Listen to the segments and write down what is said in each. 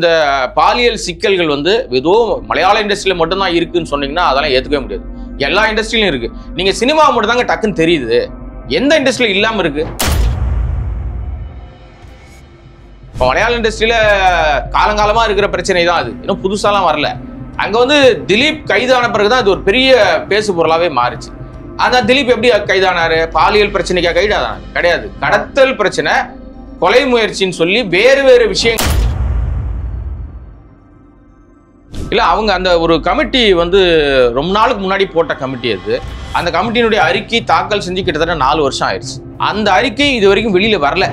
இந்த பாலியல் சிக்கல்கள் வந்து ஏதோ மலையாள இண்டஸ்ட்ரியில் மட்டும்தான் இருக்குன்னு சொன்னீங்கன்னா அதெல்லாம் ஏற்றுக்கவே முடியாது எல்லா இண்டஸ்ட்ரியிலும் இருக்கு நீங்கள் சினிமா மட்டும் தாங்க டக்குன்னு தெரியுது எந்த இண்டஸ்ட்ரியில் இல்லாமல் இருக்கு இப்போ மலையாள இண்டஸ்ட்ரியில் காலங்காலமாக இருக்கிற பிரச்சனை தான் அது இன்னும் புதுசாலாம் வரல அங்கே வந்து திலீப் கைதான பிறகு தான் இது ஒரு பெரிய பேசு பொருளாகவே மாறிச்சு ஆனால் திலீப் எப்படி கைதானாரு பாலியல் பிரச்சனைக்காக கைதானாரு கிடையாது கடத்தல் பிரச்சனை கொலை முயற்சின்னு சொல்லி வேறு வேறு விஷயங்கள் இல்லை அவங்க அந்த ஒரு கமிட்டி வந்து ரொம்ப நாளுக்கு முன்னாடி போட்ட கமிட்டி அது அந்த கமிட்டியினுடைய அறிக்கை தாக்கல் செஞ்சு கிட்டத்தட்ட நாலு வருஷம் ஆயிடுச்சு அந்த அறிக்கை இது வரைக்கும் வெளியில் வரல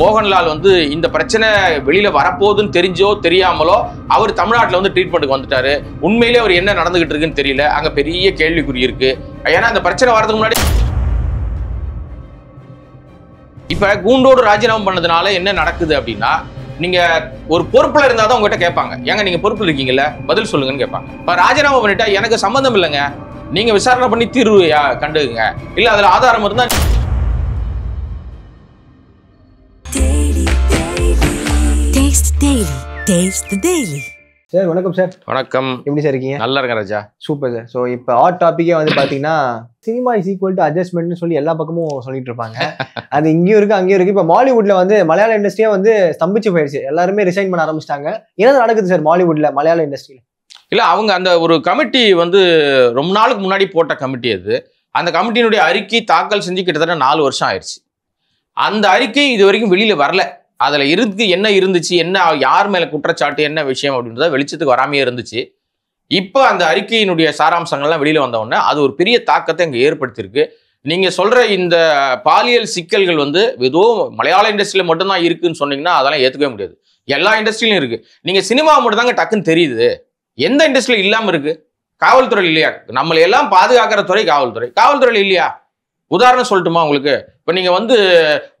மோகன்லால் வந்து இந்த பிரச்சனை வெளியில வரப்போகுதுன்னு தெரிஞ்சோ தெரியாமலோ அவர் தமிழ்நாட்டில் வந்து ட்ரீட்மெண்ட்டுக்கு வந்துட்டாரு உண்மையிலே அவர் என்ன நடந்துகிட்டு இருக்குன்னு தெரியல அங்கே பெரிய கேள்விக்குறி இருக்கு ஏன்னா அந்த பிரச்சனை வரதுக்கு முன்னாடி இப்போ கூண்டோடு ராஜினாமா பண்ணதுனால என்ன நடக்குது அப்படின்னா நீங்க ஒரு பொறுப்புல இருந்தாதான் தான் உங்ககிட்ட கேட்பாங்க ஏங்க நீங்க பொறுப்புல இருக்கீங்கல்ல பதில் சொல்லுங்கன்னு கேட்பாங்க இப்ப ராஜினாமா பண்ணிட்டா எனக்கு சம்மந்தம் இல்லைங்க நீங்க விசாரணை பண்ணி தீர்வு கண்டுங்க இல்ல அதுல ஆதாரம் இருந்தா Taste the daily. சார் வணக்கம் சார் வணக்கம் எப்படி சார் இருக்கீங்க நல்லா இருக்கேன் ராஜா சூப்பர் சார் ஸோ இப்போ ஆட் டாப்பிக்கே வந்து பார்த்தீங்கன்னா சினிமா இஸ் ஈக்குவல் டு அட்ஜஸ்ட்மெண்ட்னு சொல்லி எல்லா பக்கமும் சொல்லிட்டு இருப்பாங்க அது இங்கேயும் இருக்கு அங்கேயும் இருக்கு இப்போ மாலிவுட்ல வந்து மலையாள இண்டஸ்ட்ரியே வந்து ஸ்தம்பிச்சு போயிடுச்சு எல்லாருமே ரிசைன் பண்ண ஆரம்பிச்சிட்டாங்க என்ன நடக்குது சார் மாலிவுட்ல மலையாள இண்டஸ்ட்ரியில் இல்லை அவங்க அந்த ஒரு கமிட்டி வந்து ரொம்ப நாளுக்கு முன்னாடி போட்ட கமிட்டி அது அந்த கமிட்டியினுடைய அறிக்கை தாக்கல் செஞ்சு கிட்டத்தட்ட நாலு வருஷம் ஆயிடுச்சு அந்த அறிக்கை இது வரைக்கும் வெளியில் வரல அதில் இருக்கு என்ன இருந்துச்சு என்ன யார் மேலே குற்றச்சாட்டு என்ன விஷயம் அப்படின்றத வெளிச்சத்துக்கு வராமையே இருந்துச்சு இப்போ அந்த அறிக்கையினுடைய சாராம்சங்கள்லாம் வெளியில் வந்தவுடனே அது ஒரு பெரிய தாக்கத்தை இங்கே ஏற்படுத்தியிருக்கு நீங்கள் சொல்கிற இந்த பாலியல் சிக்கல்கள் வந்து ஏதோ மலையாள இண்டஸ்ட்ரியில் மட்டும்தான் இருக்குதுன்னு சொன்னீங்கன்னா அதெல்லாம் ஏற்றுக்கவே முடியாது எல்லா இண்டஸ்ட்ரியிலும் இருக்குது நீங்கள் சினிமா மட்டும் தாங்க டக்குன்னு தெரியுது எந்த இண்டஸ்ட்ரியில் இல்லாமல் இருக்குது காவல்துறை இல்லையா நம்மளை எல்லாம் பாதுகாக்கிற துறை காவல்துறை காவல்துறை இல்லையா உதாரணம் சொல்லட்டுமா உங்களுக்கு இப்போ நீங்கள் வந்து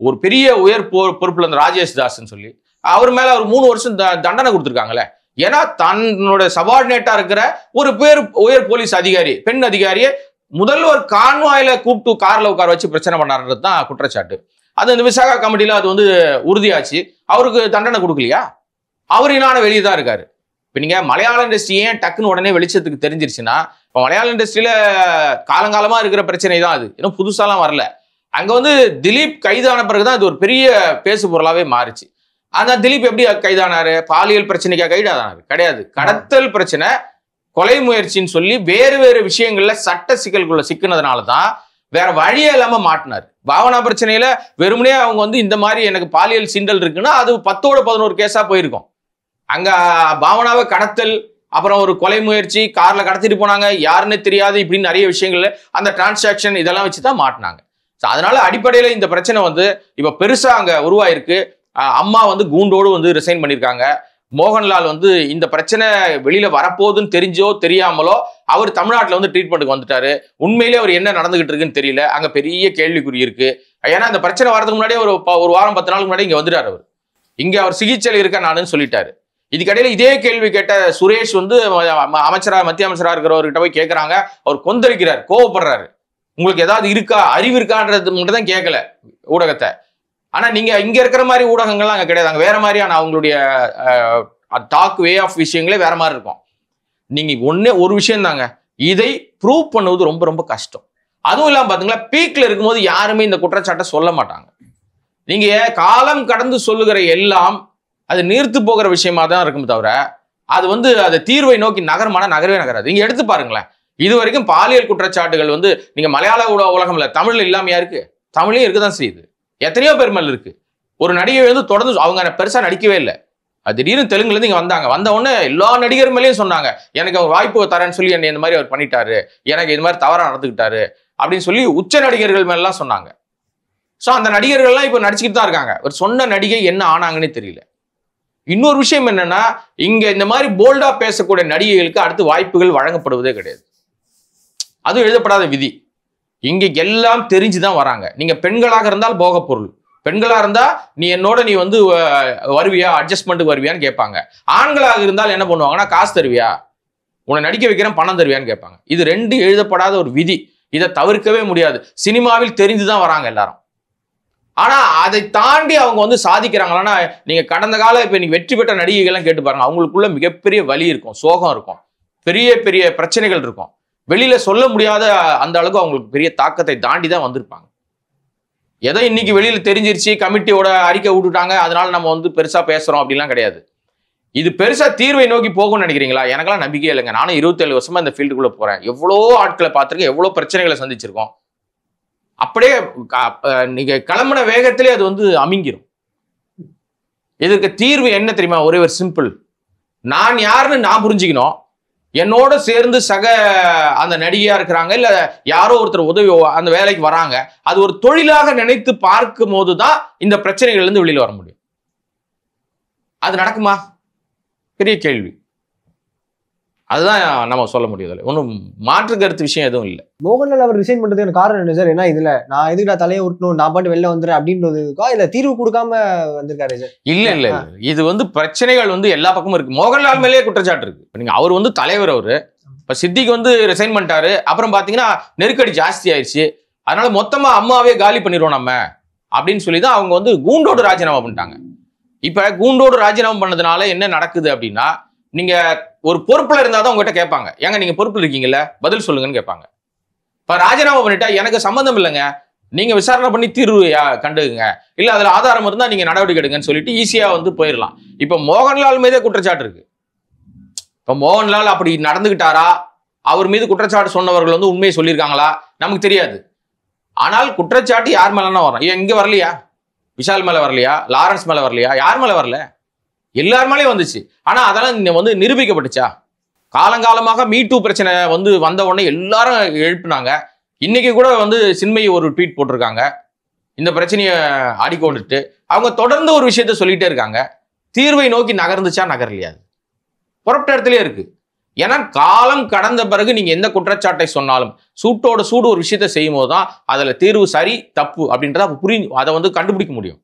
ஒரு பெரிய உயர் பொ பொறுப்பில் இருந்த ராஜேஷ் தாஸ்ன்னு சொல்லி அவர் மேலே ஒரு மூணு வருஷம் த தண்டனை கொடுத்துருக்காங்களே ஏன்னா தன்னோட சபார்டினேட்டாக இருக்கிற ஒரு பேர் உயர் போலீஸ் அதிகாரி பெண் அதிகாரியை முதல்ல ஒரு கூப்பிட்டு காரில் உட்கார வச்சு பிரச்சனை பண்ணாருன்றது தான் குற்றச்சாட்டு அது இந்த விசாகா கமிட்டியில் அது வந்து உறுதியாச்சு அவருக்கு தண்டனை கொடுக்கலையா அவர் இனான வெளியே தான் இருக்காரு இப்போ நீங்கள் மலையாள இண்டஸ்ட்ரி ஏன் டக்குன்னு உடனே வெளிச்சத்துக்கு தெரிஞ்சிருச்சுன்னா இப்போ மலையாள இண்டஸ்ட்ரியில் காலங்காலமாக இருக்கிற பிரச்சனை தான் அது இன்னும் புதுசாலாம் வரல அங்கே வந்து திலீப் கைதான பிறகு தான் இது ஒரு பெரிய பேசு பொருளாகவே மாறுச்சு ஆனால் திலீப் எப்படி கைதானாரு பாலியல் பிரச்சனைக்காக கைதானாரு கிடையாது கடத்தல் பிரச்சனை கொலை முயற்சின்னு சொல்லி வேறு வேறு விஷயங்களில் சட்ட சிக்கல்குள்ள சிக்கினதுனால தான் வேற வழியே இல்லாம மாட்டினார் பாவனா பிரச்சனையில வெறுமனே அவங்க வந்து இந்த மாதிரி எனக்கு பாலியல் சிண்டல் இருக்குன்னா அது பத்தோட பதினோரு கேஸா போயிருக்கும் அங்க பாவனாவை கடத்தல் அப்புறம் ஒரு கொலை முயற்சி கார்ல கடத்திட்டு போனாங்க யாருன்னு தெரியாது இப்படின்னு நிறைய விஷயங்கள்ல அந்த டிரான்சாக்ஷன் இதெல்லாம் வச்சு தான் மாட்டினாங்க ஸோ அதனால அடிப்படையில் இந்த பிரச்சனை வந்து இப்போ பெருசாக அங்கே உருவாயிருக்கு அம்மா வந்து கூண்டோடு வந்து ரிசைன் பண்ணியிருக்காங்க மோகன்லால் வந்து இந்த பிரச்சனை வெளியில வரப்போகுதுன்னு தெரிஞ்சோ தெரியாமலோ அவர் தமிழ்நாட்டில் வந்து ட்ரீட்மெண்ட்டுக்கு வந்துட்டாரு உண்மையிலே அவர் என்ன நடந்துகிட்டு இருக்குன்னு தெரியல அங்கே பெரிய கேள்விக்குறி இருக்கு ஏன்னா அந்த பிரச்சனை வரதுக்கு முன்னாடியே ஒரு ஒரு வாரம் பத்து நாளுக்கு முன்னாடி இங்கே வந்துட்டார் அவர் இங்கே அவர் சிகிச்சையில் இருக்க நானுன்னு சொல்லிட்டாரு இதுக்கடையில் இதே கேள்வி கேட்ட சுரேஷ் வந்து அமைச்சராக மத்திய அமைச்சராக இருக்கிறவர்கிட்ட போய் கேட்குறாங்க அவர் கொந்தளிக்கிறார் கோவப்படுறாரு உங்களுக்கு ஏதாவது இருக்கா அறிவு இருக்கான்றது மட்டும் தான் கேட்கல ஊடகத்தை ஆனால் நீங்கள் இங்கே இருக்கிற மாதிரி ஊடகங்கள்லாம் அங்கே கிடையாது அங்கே வேற மாதிரியான அவங்களுடைய டாக் வே ஆஃப் விஷயங்களே வேற மாதிரி இருக்கும் நீங்கள் ஒன்றே ஒரு விஷயம் தாங்க இதை ப்ரூவ் பண்ணுவது ரொம்ப ரொம்ப கஷ்டம் அதுவும் இல்லாமல் பார்த்தீங்களா பீக்கில் இருக்கும்போது யாருமே இந்த குற்றச்சாட்டை சொல்ல மாட்டாங்க நீங்கள் காலம் கடந்து சொல்லுகிற எல்லாம் அது நீர்த்து போகிற விஷயமா தான் இருக்கும் தவிர அது வந்து அது தீர்வை நோக்கி நகரமான நகரவே நகராது இங்க எடுத்து பாருங்களேன் இது வரைக்கும் பாலியல் குற்றச்சாட்டுகள் வந்து நீங்கள் மலையாள உலக உலகம்ல தமிழ் இல்லாமையா இருக்கு தமிழையும் இருக்க தான் செய்யுது எத்தனையோ பெருமல் இருக்கு ஒரு நடிகை வந்து தொடர்ந்து அவங்க பெருசாக நடிக்கவே இல்லை அது திடீர்னு தெலுங்குலேருந்து இங்கே வந்தாங்க வந்த உடனே எல்லா நடிகர் மேலேயும் சொன்னாங்க எனக்கு அவங்க வாய்ப்பு தரேன்னு சொல்லி என்னை இந்த மாதிரி அவர் பண்ணிட்டாரு எனக்கு இது மாதிரி தவறாக நடந்துக்கிட்டாரு அப்படின்னு சொல்லி உச்ச நடிகர்கள் மேலாம் சொன்னாங்க ஸோ அந்த நடிகர்கள்லாம் இப்போ நடிச்சுக்கிட்டு தான் இருக்காங்க ஒரு சொன்ன நடிகை என்ன ஆனாங்கன்னே தெரியல இன்னொரு விஷயம் என்னன்னா இங்க இந்த மாதிரி போல்டா பேசக்கூடிய நடிகைகளுக்கு அடுத்து வாய்ப்புகள் வழங்கப்படுவதே கிடையாது அதுவும் எழுதப்படாத விதி இங்க எல்லாம் தெரிஞ்சுதான் வராங்க நீங்க பெண்களாக இருந்தால் போக பொருள் பெண்களாக இருந்தால் நீ என்னோட நீ வந்து வருவியா அட்ஜஸ்ட்மெண்ட்டுக்கு வருவியான்னு கேட்பாங்க ஆண்களாக இருந்தால் என்ன பண்ணுவாங்கன்னா காசு தருவியா உன்னை நடிக்க வைக்கிறேன் பணம் தருவியான்னு கேட்பாங்க இது ரெண்டு எழுதப்படாத ஒரு விதி இதை தவிர்க்கவே முடியாது சினிமாவில் தெரிஞ்சுதான் தான் வராங்க எல்லாரும் ஆனால் அதை தாண்டி அவங்க வந்து சாதிக்கிறாங்களான்னா நீங்க கடந்த கால இப்ப நீங்க வெற்றி பெற்ற நடிகைகள்லாம் கேட்டு பாருங்க அவங்களுக்குள்ள மிகப்பெரிய வலி இருக்கும் சோகம் இருக்கும் பெரிய பெரிய பிரச்சனைகள் இருக்கும் வெளியில சொல்ல முடியாத அந்த அளவுக்கு அவங்களுக்கு பெரிய தாக்கத்தை தாண்டி தான் வந்திருப்பாங்க எதோ இன்னைக்கு வெளியில தெரிஞ்சிருச்சு கமிட்டியோட அறிக்கை விட்டுட்டாங்க அதனால நம்ம வந்து பெருசா பேசுறோம் அப்படிலாம் கிடையாது இது பெருசா தீர்வை நோக்கி போகும்னு நினைக்கிறீங்களா எனக்கெல்லாம் நம்பிக்கையே இல்லைங்க நானும் இருபத்தேழு வருஷமா இந்த ஃபீல்டுக்குள்ள போறேன் எவ்வளோ ஆட்களை பார்த்துருக்கேன் எவ்வளோ பிரச்சனைகளை சந்திச்சிருக்கோம் அப்படியே நீங்க கிளம்புன வேகத்திலே அது வந்து அமைங்கிரும் இதற்கு தீர்வு என்ன தெரியுமா ஒரே ஒரு சிம்பிள் நான் யாருன்னு நான் புரிஞ்சுக்கணும் என்னோட சேர்ந்து சக அந்த நடிகையா இருக்கிறாங்க இல்ல யாரோ ஒருத்தர் உதவி அந்த வேலைக்கு வராங்க அது ஒரு தொழிலாக நினைத்து பார்க்கும் போதுதான் தான் இந்த பிரச்சனைகள்லேருந்து வெளியில் வர முடியும் அது நடக்குமா பெரிய கேள்வி அதுதான் நம்ம சொல்ல முடியாது ஒன்றும் மாற்று கருத்து விஷயம் எதுவும் இல்லை மோகன்லால் அவர் ரிசைன் பண்ணுறதுக்கு காரணம் என்ன சார் ஏன்னா இதில் நான் எதுக்கு நான் தலையை உருட்டணும் நான் பாட்டு வெளில வந்துடுறேன் அப்படின்றதுக்காக இதில் தீர்வு கொடுக்காம வந்திருக்காரு சார் இல்லை இல்லை இது வந்து பிரச்சனைகள் வந்து எல்லா பக்கமும் இருக்கு மோகன்லால் மேலேயே குற்றச்சாட்டு இருக்கு நீங்க அவர் வந்து தலைவர் அவர் இப்போ சித்திக்கு வந்து ரிசைன் பண்ணிட்டாரு அப்புறம் பார்த்தீங்கன்னா நெருக்கடி ஜாஸ்தி ஆயிடுச்சு அதனால மொத்தமாக அம்மாவே காலி பண்ணிடுவோம் நம்ம அப்படின்னு சொல்லி தான் அவங்க வந்து கூண்டோடு ராஜினாமா பண்ணிட்டாங்க இப்போ கூண்டோடு ராஜினாமா பண்ணதுனால என்ன நடக்குது அப்படின்னா நீங்க ஒரு பொறுப்புல இருந்தாதான் தான் உங்ககிட்ட கேட்பாங்க ஏங்க நீங்க பொறுப்புல இருக்கீங்கல்ல பதில் சொல்லுங்கன்னு கேட்பாங்க இப்ப ராஜினாமா பண்ணிட்டா எனக்கு சம்மந்தம் இல்லைங்க நீங்க விசாரணை பண்ணி தீர்வு கண்டுக்குங்க இல்ல அதுல ஆதாரம் இருந்தா நீங்க நடவடிக்கை எடுங்கன்னு சொல்லிட்டு ஈஸியா வந்து போயிடலாம் இப்ப மோகன்லால் மீதே குற்றச்சாட்டு இருக்கு இப்ப மோகன்லால் அப்படி நடந்துகிட்டாரா அவர் மீது குற்றச்சாட்டு சொன்னவர்கள் வந்து உண்மையை சொல்லியிருக்காங்களா நமக்கு தெரியாது ஆனால் குற்றச்சாட்டு யார் மேலன்னா வரும் இங்க வரலையா விஷால் மேல வரலையா லாரன்ஸ் மேல வரலையா யார் மேல வரல எல்லார் வந்துச்சு ஆனால் அதெல்லாம் வந்து நிரூபிக்கப்பட்டுச்சா காலங்காலமாக மீட்டு பிரச்சனை வந்து வந்த உடனே எல்லாரும் எழுப்புனாங்க இன்றைக்கி கூட வந்து சின்மையை ஒரு ட்வீட் போட்டிருக்காங்க இந்த பிரச்சனையை ஆடிக்கொண்டுட்டு அவங்க தொடர்ந்து ஒரு விஷயத்த சொல்லிகிட்டே இருக்காங்க தீர்வை நோக்கி நகர்ந்துச்சா நகரலையாது புறப்பட்ட இடத்துலயே இருக்கு ஏன்னா காலம் கடந்த பிறகு நீங்க எந்த குற்றச்சாட்டை சொன்னாலும் சூட்டோட சூடு ஒரு விஷயத்த செய்யும் போது தான் அதுல தீர்வு சரி தப்பு அப்படின்றத புரி அதை வந்து கண்டுபிடிக்க முடியும்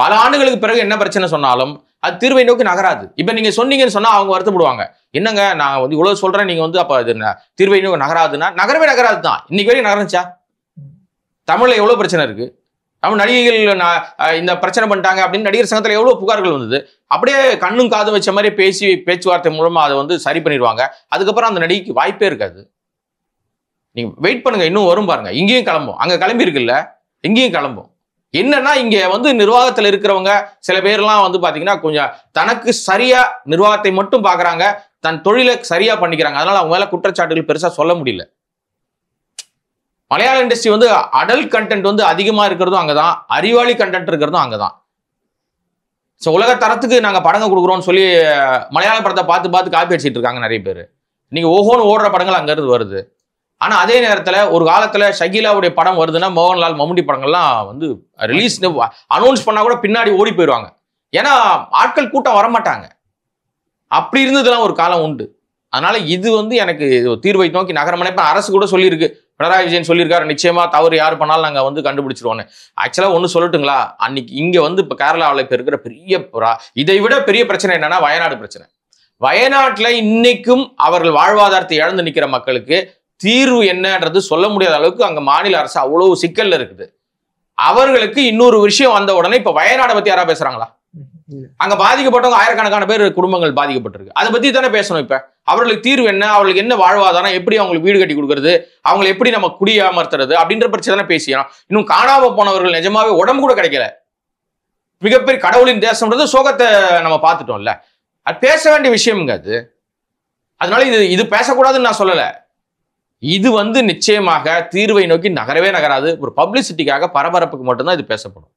பல ஆண்டுகளுக்கு பிறகு என்ன பிரச்சனை சொன்னாலும் அது தீர்வை நோக்கி நகராது இப்போ நீங்கள் சொன்னீங்கன்னு சொன்னால் அவங்க வருத்தப்படுவாங்க என்னங்க நான் வந்து இவ்வளோ சொல்கிறேன் நீங்கள் வந்து அப்போ இது தீர்வை நோக்கி நகராதுன்னா நகரவே நகராது தான் இன்னைக்கு வரைக்கும் நகரந்துச்சா தமிழில் எவ்வளோ பிரச்சனை இருக்குது தமிழ் நடிகைகள் நான் இந்த பிரச்சனை பண்ணிட்டாங்க அப்படின்னு நடிகர் சங்கத்தில் எவ்வளோ புகார்கள் வந்தது அப்படியே கண்ணும் காது வச்ச மாதிரி பேசி பேச்சுவார்த்தை மூலமாக அதை வந்து சரி பண்ணிடுவாங்க அதுக்கப்புறம் அந்த நடிகைக்கு வாய்ப்பே இருக்காது நீங்கள் வெயிட் பண்ணுங்கள் இன்னும் வரும் பாருங்கள் இங்கேயும் கிளம்பும் அங்கே கிளம்பி இருக்குல்ல இங்கேயும் கிளம்பும் என்னன்னா இங்க வந்து நிர்வாகத்தில் இருக்கிறவங்க சில பேர்லாம் வந்து பாத்தீங்கன்னா கொஞ்சம் தனக்கு சரியா நிர்வாகத்தை மட்டும் பாக்குறாங்க தன் தொழிலை சரியா பண்ணிக்கிறாங்க அதனால அவங்க மேல குற்றச்சாட்டுகள் பெருசா சொல்ல முடியல மலையாள இண்டஸ்ட்ரி வந்து அடல் கண்டென்ட் வந்து அதிகமா இருக்கிறதும் அங்கதான் அறிவாளி கண்டென்ட் இருக்கிறதும் அங்கதான் ஸோ உலக தரத்துக்கு நாங்கள் படங்கள் கொடுக்குறோம்னு சொல்லி மலையாள படத்தை பார்த்து பார்த்து காப்பி அடிச்சிட்டு இருக்காங்க நிறைய பேர் நீங்கள் ஓஹோன்னு ஓடுற படங்கள் அங்கேருந்து வருது ஆனால் அதே நேரத்தில் ஒரு காலத்தில் ஷகிலாவுடைய படம் வருதுன்னா மோகன்லால் மம்முடி படங்கள்லாம் வந்து ரிலீஸ் அனௌன்ஸ் பண்ணால் கூட பின்னாடி ஓடி போயிடுவாங்க ஏன்னா ஆட்கள் கூட்டம் வரமாட்டாங்க அப்படி இருந்ததுலாம் ஒரு காலம் உண்டு அதனால இது வந்து எனக்கு தீர்வை நோக்கி நகரமான இப்போ அரசு கூட சொல்லியிருக்கு பினராயி விஜயன் சொல்லியிருக்காரு நிச்சயமா தவறு யார் பண்ணாலும் நாங்கள் வந்து கண்டுபிடிச்சிருவோன்னு ஆக்சுவலாக ஒன்று சொல்லட்டுங்களா அன்னைக்கு இங்கே வந்து இப்போ கேரளாவில் இப்போ இருக்கிற பெரிய இதை விட பெரிய பிரச்சனை என்னன்னா வயநாடு பிரச்சனை வயநாட்டில் இன்னைக்கும் அவர்கள் வாழ்வாதாரத்தை இழந்து நிற்கிற மக்களுக்கு தீர்வு என்னன்றது சொல்ல முடியாத அளவுக்கு அங்கே மாநில அரசு அவ்வளவு சிக்கல்ல இருக்குது அவர்களுக்கு இன்னொரு விஷயம் வந்த உடனே இப்போ வயநாடை பற்றி யாராவது பேசுறாங்களா அங்க பாதிக்கப்பட்டவங்க ஆயிரக்கணக்கான பேர் குடும்பங்கள் பாதிக்கப்பட்டிருக்கு அதை பத்தி தானே பேசணும் இப்ப அவர்களுக்கு தீர்வு என்ன அவர்களுக்கு என்ன வாழ்வாதாரம் எப்படி அவங்களுக்கு வீடு கட்டி கொடுக்கறது அவங்களை எப்படி நம்ம குடியமர்த்துறது அப்படின்ற பிரச்சனை தானே பேசிக்கிறோம் இன்னும் காணாம போனவர்கள் நிஜமாவே உடம்பு கூட கிடைக்கல மிகப்பெரிய கடவுளின் தேசம்ன்றது சோகத்தை நம்ம பார்த்துட்டோம்ல அது பேச வேண்டிய விஷயம்ங்க அது அதனால இது இது பேசக்கூடாதுன்னு நான் சொல்லலை இது வந்து நிச்சயமாக தீர்வை நோக்கி நகரவே நகராது ஒரு பப்ளிசிட்டிக்காக பரபரப்புக்கு மட்டும்தான் இது பேசப்படும்